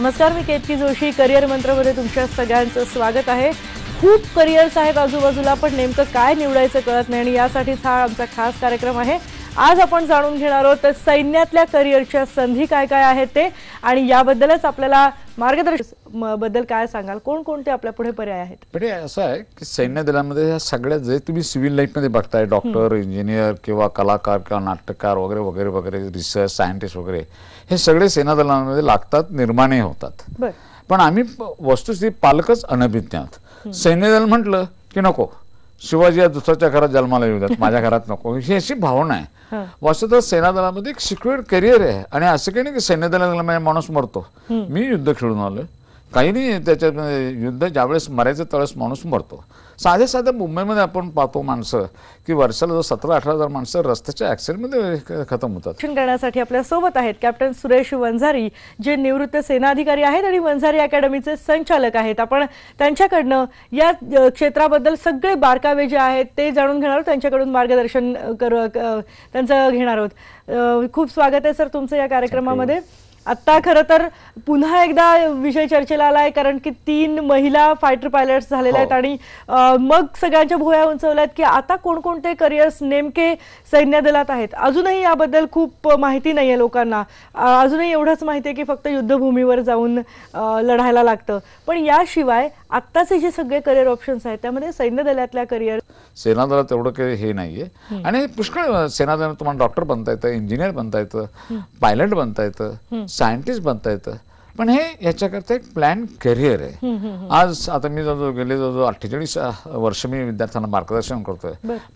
नमस्कार मी केतकी जोशी करिअर मंत्रामध्ये तुमच्या सगळ्यांचं स्वागत आहे खूप करिअर्स आहेत आजूबाजूला पण नेमकं काय निवडायचं कळत नाही आणि यासाठीच हा आमचा खास कार्यक्रम आहे आज आपण जाणून घेणार आहोत सैन्यातल्या करिअरच्या संधी काय काय आहेत ते आणि याबद्दलच आपल्याला मार्गदर्शन बद्दल काय सांगाल कोणते आपल्या पुढे पर्याय आहेत पण म्हणजे असं आहे की सैन्य दलामध्ये ह्या सगळ्या जे तुम्ही सिव्हिल लाईफमध्ये बघताय डॉक्टर इंजिनियर किंवा कलाकार किंवा नाटककार वगैरे वगैरे वगैरे रिसर्च सायंटिस्ट वगैरे हे सगळे सेना दलामध्ये लागतात निर्माणही होतात पण आम्ही वस्तुस्थिती पालकच अनभिज्ञ सैन्य दल म्हटलं की नको शिवाजी या दुसऱ्याच्या घरात जन्माला येऊ द्या माझ्या घरात नको ही अशी भावना आहे वस्तुतः सेनादलामध्ये एक सिक्युअर करिअर आहे आणि असं काही नाही की दलामध्ये माणूस मरतो मी युद्ध खेळून आलोय काही नाही त्याच्यामध्ये युद्ध ज्यावेळेस मरायचं त्यावेळेस माणूस मरतो साधे साधे मुंबईमध्ये आपण पाहतो माणसं की वर्षाला जो सतरा अठरा हजार माणसं रस्त्याच्या ऍक्सिडेंटमध्ये खतम होतात करण्यासाठी आपल्या सोबत आहेत कॅप्टन सुरेश वंजारी जे निवृत्त सेनाधिकारी आहेत आणि वंजारी अकॅडमीचे संचालक आहेत आपण त्यांच्याकडनं या क्षेत्राबद्दल सगळे बारकावे जे आहेत ते जाणून घेणार आहोत त्यांच्याकडून मार्गदर्शन कर त्यांचं घेणार आहोत खूप स्वागत आहे सर तुमचं या कार्यक्रमामध्ये आत्ता खरं तर पुन्हा एकदा विषय चर्चेला आला आहे कारण की तीन महिला फायटर पायलट्स झालेल्या हो. आहेत आणि मग सगळ्यांच्या भोया उंचवल्यात की आता कोणकोणते करिअर्स नेमके सैन्य दलात आहेत अजूनही याबद्दल खूप माहिती नाही आहे लोकांना अजूनही एवढंच माहिती आहे की फक्त युद्धभूमीवर जाऊन लढायला लागतं पण याशिवाय आत्ताचे जे सगळे करिअर ऑप्शन्स आहेत त्यामध्ये सैन्य दलातल्या करिअर सेना दलात एवढं काही हे नाहीये आणि पुष्कळ सेना दलात तुम्हाला डॉक्टर बनता येतं इंजिनियर बनता येतं पायलट बनता येतं सायंटिस्ट बनता येतं पण हे याच्याकरता एक प्लॅन करिअर आहे आज आता मी जो गेले जवळजवळ अठ्ठेचाळीस वर्ष मी विद्यार्थ्यांना मार्गदर्शन करतोय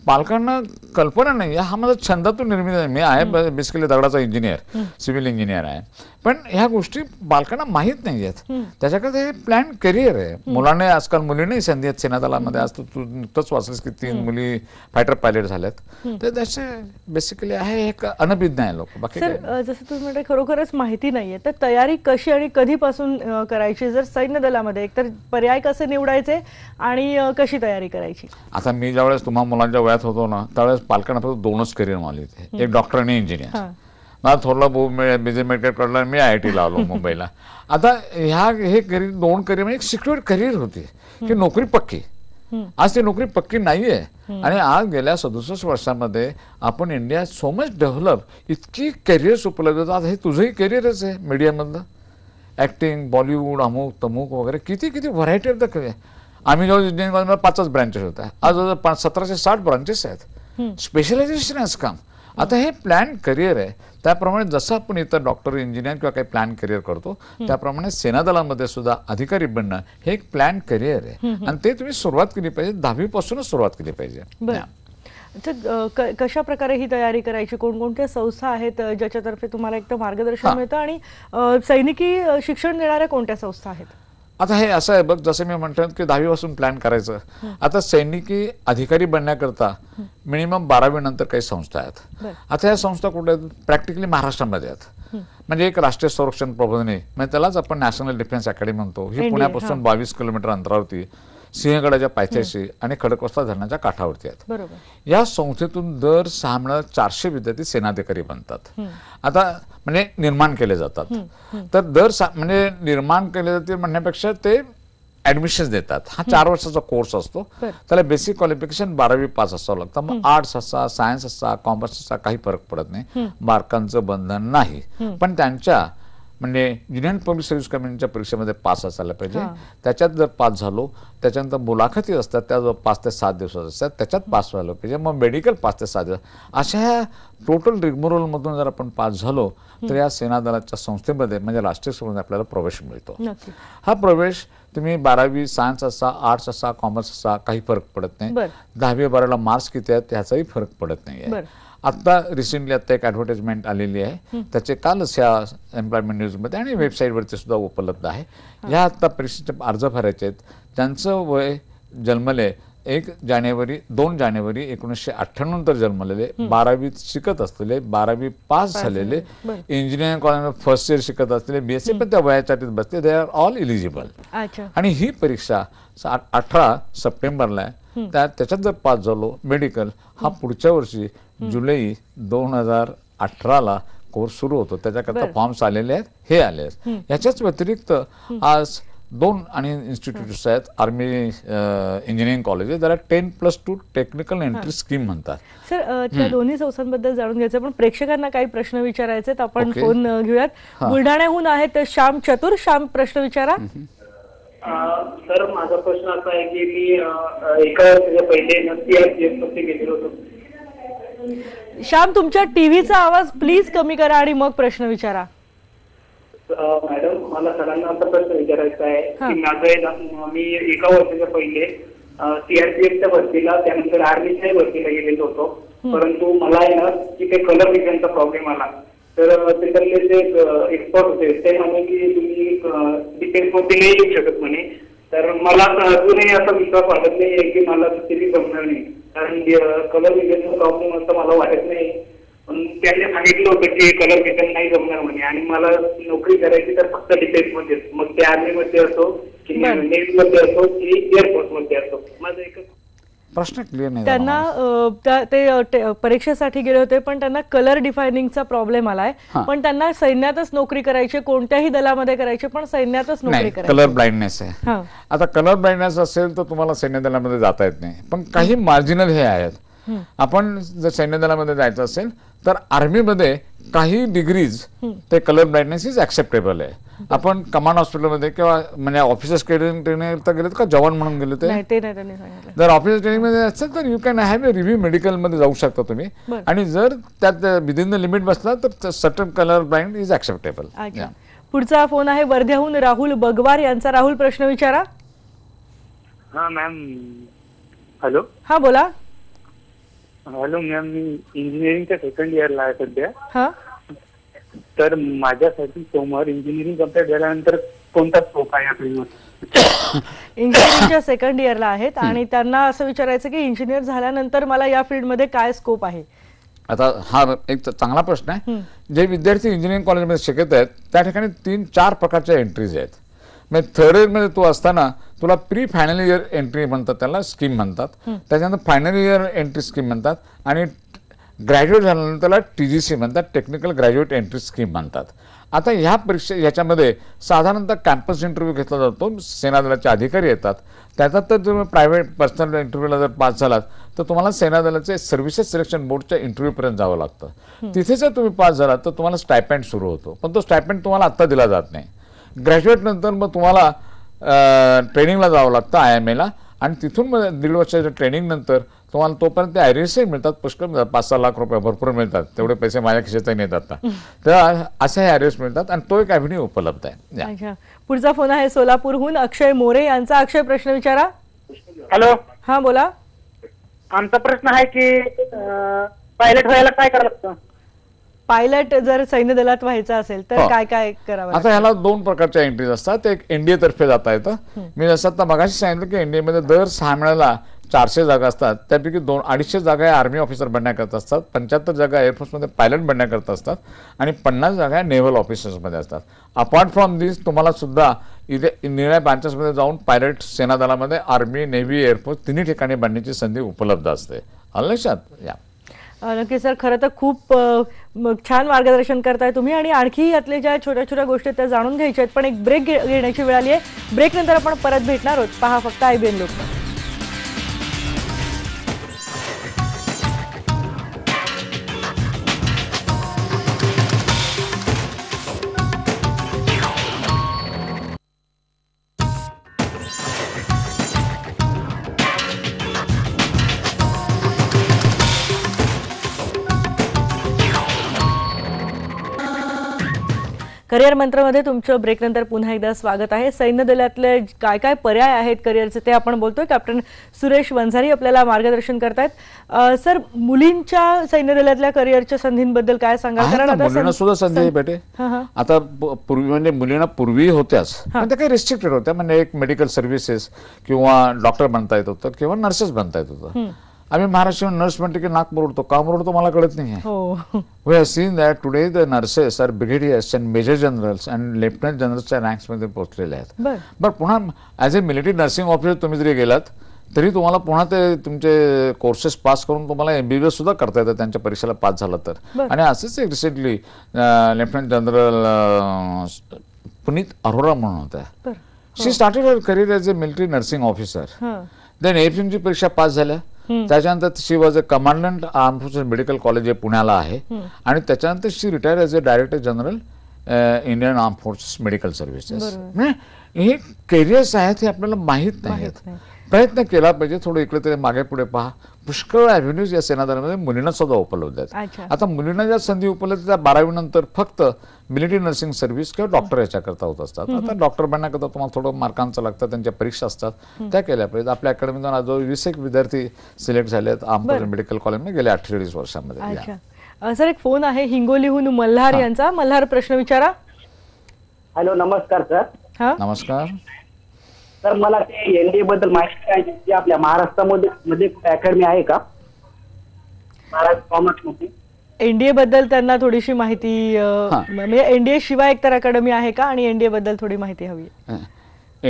पालकांना कल्पना नाही हा माझा छंदातून निर्मिती आहे मी आहे बेसिकली दगडाचा इंजिनियर सिव्हिल इंजिनियर आहे पण ह्या गोष्टी बालकांना माहीत नाही आहेत त्याच्याकडे हे प्लॅन करिअर आहे मुलाने आजकाल नाही संधी आहेत दलामध्ये आज तू नुकतंच वाचलीस की तीन मुली फायटर पायलट झाल्यात तर त्याचे बेसिकली आहे एक अनभिज्ञ आहे लोक बाकी जसं तुम्ही म्हणजे खरोखरच माहिती नाहीये तर तयारी कशी आणि कधीपासून करायची जर सैन्य दलामध्ये तर पर्याय कसे निवडायचे आणि कशी तयारी करायची आता मी ज्यावेळेस तुम्हाला मुलांच्या वयात होतो ना त्यावेळेस पालकांना फक्त दोनच करिअर मानले एक डॉक्टर आणि इंजिनियर ना थोरला भाऊ मिळे मी आय आय टी आलो मुंबईला आता ह्या हे करिअर दोन करिअर म्हणजे सिक्युअर करिअर होती की नोकरी पक्की आज ती नोकरी पक्की नाही आहे आणि आज गेल्या सदुसष्ट वर्षामध्ये आपण इंडिया सो मच डेव्हलप इतकी करिअर्स उपलब्ध आता हे तुझंही करिअरच आहे मीडियामधलं ॲक्टिंग बॉलिवूड अमुक तमुक वगैरे किती किती व्हरायटी आहेत आम्ही जवळ इंडियन पाचच ब्रँचेस होत्या आज सतराशे साठ ब्रांचेस आहेत स्पेशलायझेशन आहे काम आता हे प्लॅन करिअर आहे त्याप्रमाणे जसं आपण इतर डॉक्टर इंजिनियर किंवा काही प्लॅन करिअर करतो त्याप्रमाणे सेना दलामध्ये सुद्धा अधिकारी बनणं हे एक प्लॅन करिअर आहे आणि ते तुम्ही सुरुवात केली पाहिजे दहावीपासूनच सुरुवात केली पाहिजे कशा प्रकारे ही तयारी करायची कोणकोणत्या संस्था आहेत ज्याच्यातर्फे तुम्हाला एक तर मार्गदर्शन मिळतं आणि सैनिकी शिक्षण देणाऱ्या कोणत्या संस्था आहेत आता हे असं आहे बघ जसं मी म्हणतो की पासून प्लॅन करायचं आता सैनिकी अधिकारी बनण्याकरता मिनिमम बारावी नंतर काही संस्था आहेत आता ह्या संस्था कुठे आहेत प्रॅक्टिकली महाराष्ट्रामध्ये आहेत म्हणजे एक राष्ट्रीय संरक्षण प्रबोधने म्हणजे त्यालाच आपण नॅशनल डिफेन्स अकॅडमी म्हणतो ही पुण्यापासून बावीस किलोमीटर अंतरावरती सिंहगडाच्या पायथ्याशी आणि खडकवासला धरणाच्या काठावरती आहेत या संस्थेतून दर सहा महिन्यात चारशे विद्यार्थी सेनाधिकारी बनतात आता म्हणजे निर्माण केले जातात तर दर म्हणजे निर्माण केले जाते म्हणण्यापेक्षा ते ऍडमिशन देतात हा चार वर्षाचा कोर्स असतो त्याला बेसिक क्वालिफिकेशन बारावी पास असावं लागतं मग आर्ट्स असा सायन्स असा कॉमर्स असा काही फरक पडत नाही मार्कांचं बंधन नाही पण त्यांच्या म्हणजे युनियन पब्लिक सर्व्हिस कमिशनच्या परीक्षेमध्ये पास असायला पाहिजे त्याच्यात जर पास झालो त्याच्यानंतर मुलाखती असतात त्या पाच ते सात दिवसात असतात त्याच्यात पास व्हायला पाहिजे मग मेडिकल पाच ते सात दिवस अशा टोटल टोटल मधून जर आपण पास झालो तर या सेना दलाच्या संस्थेमध्ये म्हणजे राष्ट्रीय संस्थेमध्ये आपल्याला प्रवेश मिळतो हा प्रवेश तुम्ही बारावी सायन्स असा आर्ट्स असा कॉमर्स असा काही फरक पडत नाही दहावी बाराला मार्क्स किती आहेत ह्याचाही फरक पडत नाही आत्ता रिसेंटली आता एक ॲडव्हर्टाइजमेंट आलेली आहे त्याचे कालच ह्या एम्प्लॉयमेंट न्यूजमध्ये आणि वेबसाईटवरती सुद्धा उपलब्ध आहे ह्या आता परीक्षेचे अर्ज भरायचे आहेत त्यांचं वय जन्मले एक जानेवारी दोन जानेवारी एकोणीसशे अठ्ठ्याण्णव नंतर जन्मलेले बारावीत शिकत असलेले बारावी पास झालेले इंजिनिअरिंग कॉलेज फर्स्ट इयर शिकत असलेले बीएससी पण त्या वयाच्या बसते दे आर ऑल इलिजिबल आणि ही परीक्षा अठरा सप्टेंबरला आहे त्याच्यात जर पास झालो मेडिकल हा पुढच्या वर्षी जुलै दोन हजार अठराला कोर्स सुरू होतो त्याच्याकरता फॉर्म्स आलेले आहेत हे आले आहेत ह्याच्याच व्यतिरिक्त आज दोन आणि इन्स्टिट्यूट्स आहेत आर्मी इंजिनिअरिंग कॉलेजेस ज्याला ten plus two technical entry scheme म्हणतात सर त्या दोन्ही संस्थांबद्दल जाणून घ्यायचं पण प्रेक्षकांना काही प्रश्न विचारायचे आपण फोन घेऊयात बुलढाण्याहून आहेत श्याम चतुर श्याम प्रश्न विचारा सर माझा प्रश्न असा आहे की मी एका पहिले एनसीआरपीएफमध्ये गेलेलो होतो श्याम तुमच्या टीव्हीचा आवाज प्लीज कमी करा आणि मग प्रश्न विचारा मॅडम मला सरांना असा प्रश्न विचारायचा आहे की माझं मी एका वर्षाच्या पहिले सीआरपीएफच्या भरतीला त्यानंतर आर्मीच्या भरतीला गेलेलो होतो परंतु मला आहे ना तिथे कलर विजनचा प्रॉब्लेम आला तर तिकडले जे एक्सपर्ट होते ते म्हणे की तुम्ही मध्ये नाही येऊ शकत म्हणे तर मला अजूनही असा विश्वास वाटत नाही आहे की मला तिथे जमणार नाही कारण कलर विजनचा प्रॉब्लेम असं मला वाटत नाही त्यांनी सांगितलं होतं की कलर विजन नाही जमणार म्हणे आणि मला नोकरी करायची तर फक्त डिफेन्समध्येच मग ते मध्ये असो की मध्ये असो की मध्ये असो माझं एकच प्रश्न क्लिअर नाही त्यांना ते परीक्षेसाठी गेले होते पण त्यांना कलर डिफायनिंगचा प्रॉब्लेम आलाय पण त्यांना सैन्यातच नोकरी करायची कोणत्याही दलामध्ये करायची पण सैन्यातच नोकरी करायची कलर ब्लाइंडनेस आहे आता कलर ब्लाइंडनेस असेल तर तुम्हाला सैन्य दलामध्ये जाता येत नाही पण काही मार्जिनल हे आहेत आपण जर सैन्य दलामध्ये जायचं असेल तर आर्मीमध्ये काही डिग्रीज ते कलर ब्लाइंडनेस इज ऍक्सेप्टेबल आहे आपण कमांड हॉस्पिटलमध्ये किंवा म्हणजे ऑफिसर्स ट्रेनिंग ट्रेनिंग तर का जवान म्हणून गेले ते जर ऑफिसर मध्ये असेल तर you can have a review मध्ये जाऊ शकता तुम्ही आणि जर त्यात विदिन द लिमिट बसला तर certain colour blind is acceptable पुढचा फोन आहे वर्ध्याहून राहुल बगवार यांचा राहुल प्रश्न विचारा हा मॅम हॅलो हा बोला हॅलो मॅम मी इंजिनिअरिंगच्या सेकंड इयरला आहे सध्या तर माझ्यासाठी सोमवार इंजिनिअरिंग कम्प्लीट झाल्यानंतर कोणता स्कोप आहे या मध्ये इंजिनिअरिंगच्या सेकंड इयरला आहेत आणि त्यांना असं विचारायचं की इंजिनियर झाल्यानंतर मला या फील्डमध्ये काय स्कोप आहे आता हा एक चांगला प्रश्न आहे जे विद्यार्थी इंजिनिअरिंग कॉलेजमध्ये शिकत आहेत त्या ठिकाणी तीन चार प्रकारच्या एंट्रीज आहेत म्हणजे थर्ड इयरमध्ये तू असताना तुला प्री फायनल इयर एंट्री म्हणतात त्याला स्कीम म्हणतात त्याच्यानंतर फायनल इयर एंट्री स्कीम म्हणतात आणि ग्रॅज्युएट झाल्यानंतर त्याला टी जी सी म्हणतात टेक्निकल ग्रॅज्युएट एंट्री स्कीम म्हणतात आता ह्या परीक्षे ह्याच्यामध्ये साधारणतः कॅम्पस इंटरव्ह्यू घेतला जातो सेनादलाचे अधिकारी येतात त्याचा तर तुम्ही प्रायव्हेट पर्सनल इंटरव्ह्यूला जर पास झालात तर तुम्हाला सेनादलाचे सर्व्हिसेस सिलेक्शन बोर्डच्या इंटरव्ह्यूपर्यंत जावं लागतं तिथे जर तुम्ही पास झालात तर तुम्हाला स्टायपेंड सुरू होतो पण तो स्टायपेंड तुम्हाला आत्ता दिला जात नाही ग्रॅज्युएट नंतर मग तुम्हाला ट्रेनिंगला जावं लागतं आय एम एला आणि तिथून मग दीड वर्षाच्या ट्रेनिंग नंतर तुम्हाला तोपर्यंत ते मिळतात पुष्कळ मिळतात पाच सहा लाख रुपये भरपूर मिळतात तेवढे पैसे माझ्या खिशातही नेतात आता तर असे आयरिस मिळतात आणि तो एक अभिने उपलब्ध आहे पुढचा फोन आहे सोलापूरहून अक्षय मोरे यांचा अक्षय प्रश्न विचारा हॅलो हा बोला आमचा प्रश्न आहे की पायलट व्हायला काय करावं लागतं पायलट जर सैन्य दलात व्हायचं असेल तर हो. काय काय करावं आता ह्याला दोन प्रकारच्या एंट्रीज असतात एक एनडीए तर्फे जाता येतं मी जसं मगाशी सांगितलं की मध्ये दर सहा महिन्याला चारशे जागा असतात त्यापैकी दोन अडीचशे जागा या आर्मी ऑफिसर बनण्याकरता असतात पंच्याहत्तर जागा एअरफोर्समध्ये पायलट बनण्याकरता असतात आणि पन्नास जागा नेव्हल ऑफिसर्समध्ये असतात अपार्ट फ्रॉम दिस तुम्हाला सुद्धा इथे निर्णय ब्रांचेसमध्ये जाऊन पायलट सेना दलामध्ये आर्मी नेव्ही एअरफोर्स तिन्ही ठिकाणी बनण्याची संधी उपलब्ध असते लक्षात या नक्की सर खरं तर खूप छान मार्गदर्शन करताय तुम्ही आणि आणखी यातले ज्या छोट्या छोट्या गोष्टी आहेत त्या जाणून घ्यायच्या आहेत पण एक ब्रेक घेण्याची वेळ आली आहे नंतर आपण परत भेटणार आहोत पहा फक्त आय बी एन लोक करिअर मंत्रामध्ये तुमचं ब्रेकनंतर पुन्हा एकदा स्वागत आहे सैन्य दलातले काय काय पर्याय आहेत करिअरचे ते आपण बोलतोय कॅप्टन सुरेश वंझारी आपल्याला मार्गदर्शन करतायत सर मुलींच्या सैन्य दलातल्या करिअरच्या संधींबद्दल काय सांगा कारण आता सुद्धा संधी भेटे आता पूर्वी म्हणजे मुलींना पूर्वी होत्याच काही रिस्ट्रिक्टेड होत्या म्हणजे एक मेडिकल सर्व्हिसेस किंवा डॉक्टर बनता येत होतं किंवा नर्सेस बनता येत होतं आम्ही महाराष्ट्र नर्स म्हणते की नाक मुरडतो का मुरडतो मला कळत नाही आहे we have seen that today the nurses are brigadiers and major generals and lieutenant जनरलच्या रँक्समध्ये पोहोचलेले आहेत बट पुन्हा as a military nursing officer तुम्ही जरी गेलात तरी तुम्हाला पुन्हा ते तुमचे कोर्सेस पास करून तुम्हाला एम बी बी एस सुद्धा करता येतं त्यांच्या परीक्षेला पास झालं तर आणि असंच एक recently lieutenant general Punit Arora म्हणून होत्या she started her career as a military nursing officer then F एमची परीक्षा पास झाल्या त्याच्यानंतर she was a commandant armed forces medical college पुण्याला आहे आणि त्याच्यानंतर she retire as a director general Indian armed forces medical services हे careers आहेत हे आपल्याला माहीत नाहीत प्रयत्न केला पाहिजे थोडं इकडे तरी मागे पुढे पहा पुष्कळ ॲव्हेन्यूज या सेनादारामध्ये मुलींना सुद्धा उपलब्ध आहेत आता मुलींना ज्या संधी उपलब्ध त्या बारावी नंतर फक्त मिलिटरी नर्सिंग सर्व्हिस किंवा डॉक्टर याच्याकरता होत असतात आता डॉक्टर बनण्याकरता तुम्हाला थोडं मार्कांचं लागतं त्यांच्या परीक्षा असतात त्या केल्या पाहिजेत आपल्या अकॅडमीतून आज वीस एक विद्यार्थी सिलेक्ट झाले आहेत आमदार मेडिकल कॉलेजमध्ये गेल्या अठ्ठेचाळीस वर्षांमध्ये सर एक फोन आहे हिंगोलीहून मल्हार यांचा मल्हार प्रश्न विचारा हॅलो नमस्कार सर नमस्कार तर मला ते एनडीए बद्दल माहिती पाहिजे आपल्या महाराष्ट्रामध्ये मध्ये अकॅडमी आहे का महाराष्ट्र मध्ये एनडीए बद्दल त्यांना थोडीशी माहिती म्हणजे एनडीए शिवाय एकतर अकॅडमी आहे का आणि एनडीए बद्दल थोडी माहिती हवी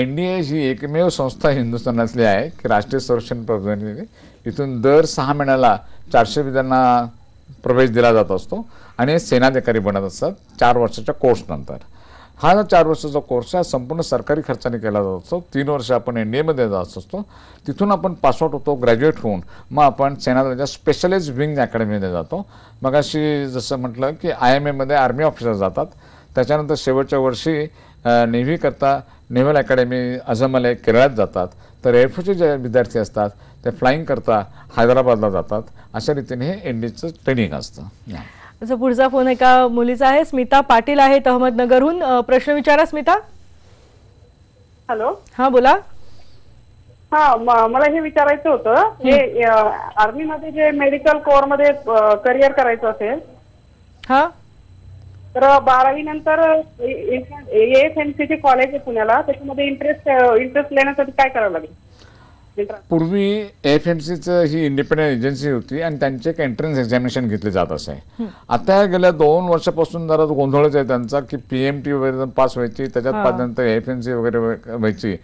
एनडीए ही एकमेव संस्था हिंदुस्थानातली आहे की राष्ट्रीय संरक्षण प्रबंधने इथून दर सहा महिन्याला चारशे विद्यांना प्रवेश दिला जात असतो आणि सेनाधिकारी बनत असतात चार वर्षाच्या कोर्स नंतर हा जो चार वर्षाचा कोर्स आहे संपूर्ण सरकारी खर्चाने केला जात असतो तीन वर्ष आपण एन डी जात असतो तिथून आपण पासआउट होतो ग्रॅज्युएट होऊन मग आपण सेनादलाच्या स्पेशलाइज विंग अकॅडमीमध्ये जातो मग अशी जसं म्हटलं की आय एम एमध्ये आर्मी ऑफिसर जातात त्याच्यानंतर शेवटच्या वर्षी करता नेव्हल अकॅडमी अझमले केरळात जातात तर एअरफोर्सचे जे विद्यार्थी असतात ते करता हैदराबादला जातात अशा रीतीने हे एन डीचं ट्रेनिंग असतं पुढचा फोन एका मुलीचा आहे स्मिता पाटील आहेत अहमदनगरहून प्रश्न विचारा स्मिता हॅलो हा बोला हा मला हे विचारायचं होतं आर्मी मध्ये जे मेडिकल कोर मध्ये करिअर करायचं असेल हा तर बारावी नंतर एस एन सी चे कॉलेज आहे पुण्याला त्याच्यामध्ये इंटरेस्ट इंटरेस्ट लेण्यासाठी काय करावं लागेल पूर्वी एफ एम सीचं ही इंडिपेंडेंट एजन्सी होती आणि त्यांचे एक एंट्रन्स एक्झामिनेशन घेतले जात असे आता गेल्या दोन वर्षापासून जरा गोंधळच आहे त्यांचा की पी एम टी वगैरे पास व्हायची त्याच्यात पाच नंतर एफ एम सी वगैरे व्हायची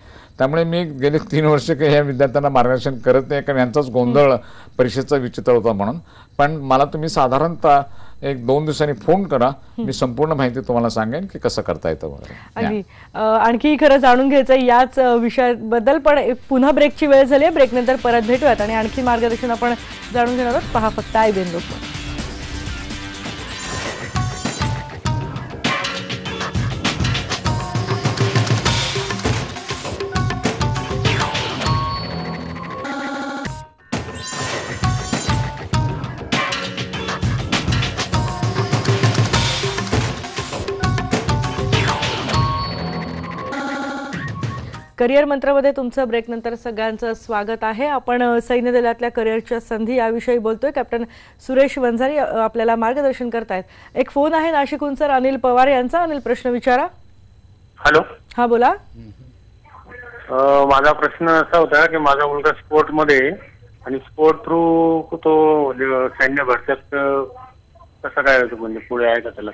त्यामुळे मी गेले तीन वर्ष काही या विद्यार्थ्यांना मार्गदर्शन करत नाही कारण यांचाच गोंधळ परीक्षेचा विचित्र होता म्हणून पण मला तुम्ही साधारणतः एक दोन दिवसांनी फोन करा मी संपूर्ण माहिती तुम्हाला सांगेन की कसं करता येतं अगदी आणखी खरं जाणून घ्यायचं याच विषयाबद्दल पण पुन्हा ब्रेकची वेळ झाली आहे नंतर परत भेटूयात आणि आणखी मार्गदर्शन आपण जाणून घेणार आहोत पहा फक्त आय बेन करिअर मंत्रामध्ये तुमचं ब्रेक नंतर सगळ्यांचं स्वागत आहे आपण सैन्य दलातल्या करिअरच्या संधी याविषयी बोलतोय कॅप्टन सुरेश वंजारी आपल्याला मार्गदर्शन करतायत एक फोन आहे नाशिकहून सर अनिल पवार यांचा अनिल प्रश्न विचारा हॅलो हा बोला माझा प्रश्न असा होता की माझा मुलगा स्पोर्ट मध्ये आणि स्पोर्ट थ्रू तो सैन्य भरत्यात कसं काय म्हणजे पुढे आहे का त्याला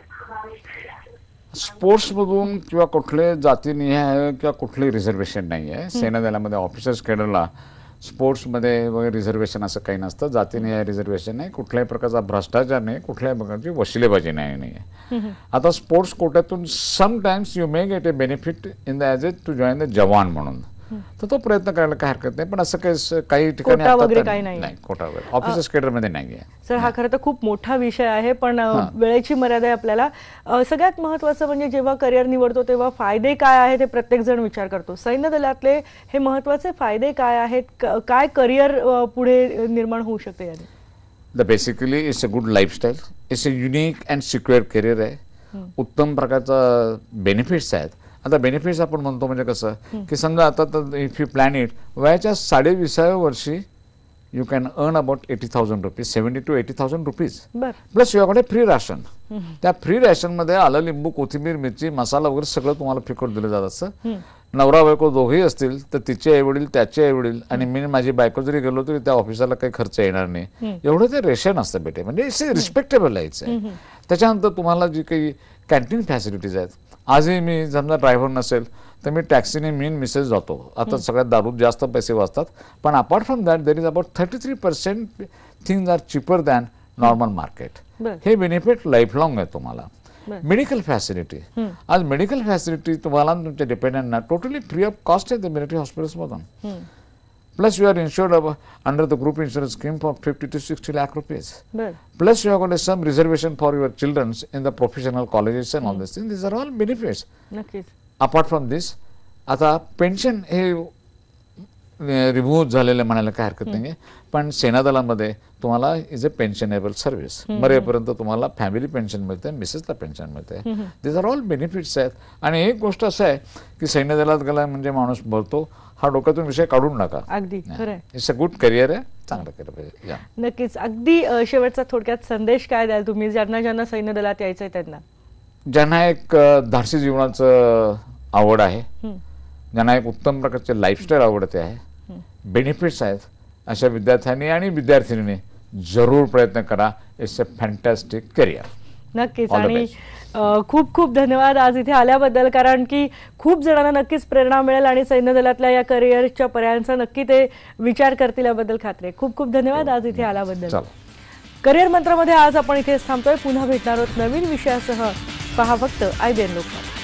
स्पोर्ट्स मधून किंवा कुठले जातीनिहाय किंवा कुठली रिझर्वेशन नाही आहे सेनादलामध्ये ऑफिसर्स स्पोर्ट्स स्पोर्ट्समध्ये वगैरे रिझर्वेशन असं काही नसतं जातीनिहाय रिझर्वेशन नाही कुठल्याही प्रकारचा भ्रष्टाचार नाही कुठल्याही प्रकारची वशिलेबाजी नाही नाही आता स्पोर्ट्स कोट्यातून sometimes you may get a benefit in the as a to join the जवान म्हणून तर तो प्रयत्न करायला काय हरकत नाही पण असं काही काही ठिकाणी नाही कोटा ऑफिस मध्ये नाही सर हा खरं तर खूप मोठा विषय आहे पण वेळेची मर्यादा आहे आपल्याला सगळ्यात महत्वाचं म्हणजे जेव्हा करिअर निवडतो तेव्हा फायदे काय आहेत ते प्रत्येक जण विचार करतो सैन्य दलातले हे महत्वाचे फायदे काय आहेत काय करिअर पुढे निर्माण होऊ शकते याने the basically it's a good lifestyle it's a unique and secure career आहे उत्तम प्रकारचा बेनिफिट्स आहेत आता बेनिफिट्स आपण म्हणतो म्हणजे कसं की समजा आता तर इफ यू प्लॅन इट वयाच्या साडेविसाव्या वर्षी you can earn about eighty thousand rupees seventy two eighty thousand rupees plus युवाकडे फ्री राशन त्या फ्री मध्ये आलं लिंबू कोथिंबीर मिरची मसाला वगैरे सगळं तुम्हाला फिकट दिलं जात असतं नवरा बायको दोघेही असतील तर तिचे आई वडील त्याचे आई वडील आणि मी माझी बायको जरी गेलो तरी त्या ऑफिसरला काही खर्च येणार नाही एवढं ते रेशन असतं बेटे म्हणजे इट्स रिस्पेक्टेबल आहे त्याच्यानंतर तुम्हाला जी काही कॅन्टीन फॅसिलिटीज आहेत आजही मी समजा ड्रायव्हर नसेल तर मी टॅक्सीने मेन मिसेस जातो आता सगळ्यात दारूत जास्त पैसे वाचतात पण apart from that there is about thirty three percent things are cheaper than normal market हे बेनिफिट लाईफ लाँग आहे तुम्हाला मेडिकल फॅसिलिटी आज मेडिकल फॅसिलिटी तुम्हाला तुमच्या डिपेंडंटना टोटली फ्री ऑफ कॉस्ट आहे ते मिलिटरी हॉस्पिटल्समधून Plus, you are insured of, under the group insurance scheme for 50 to 60 lakh rupees. Right. Plus, you are going to some reservation for your children in the professional colleges and mm. all hmm. these things. These are all benefits. Okay. Apart from this, as a pension, he remove झालेलं म्हणायला काय हरकत नाही पण सेनादलामध्ये तुम्हाला is a पेन्शनेबल service मरेपर्यंत तुम्हाला family pension मिळते मिसेसला पेन्शन मिळते दिज आर ऑल बेनिफिट्स आहेत आणि एक गोष्ट असं आहे की दलात गेला म्हणजे माणूस बोलतो हा डोक्यातून विषय काढून नका अगदी इट्स अ गुड करिअर आहे चांगलं करिअर पाहिजे नक्कीच अगदी शेवटचा थोडक्यात संदेश काय द्याल तुम्ही ज्यांना ज्यांना सैन्य दलात यायचं त्यांना ज्यांना एक धाडसी जीवनाचं आवड आहे ज्यांना एक उत्तम प्रकारचे लाईफस्टाईल आवडते आहे बेनिफिट्स आहेत अशा विद्यार्थ्यांनी आणि विद्यार्थिनीने जरूर प्रयत्न करा इट्स अ फॅन्टॅस्टिक करिअर नक्कीच आणि खूप खूप धन्यवाद आज इथे आल्याबद्दल कारण की खूप जणांना नक्कीच प्रेरणा मिळेल आणि सैन्य दलातल्या या करिअरच्या पर्यायांचा नक्की ते विचार करतील याबद्दल खात्री खूप खूप धन्यवाद आज इथे आल्याबद्दल करिअर मंत्रामध्ये आज आपण इथे थांबतोय पुन्हा भेटणार आहोत नवीन विषयासह पहा फक्त आय बी एन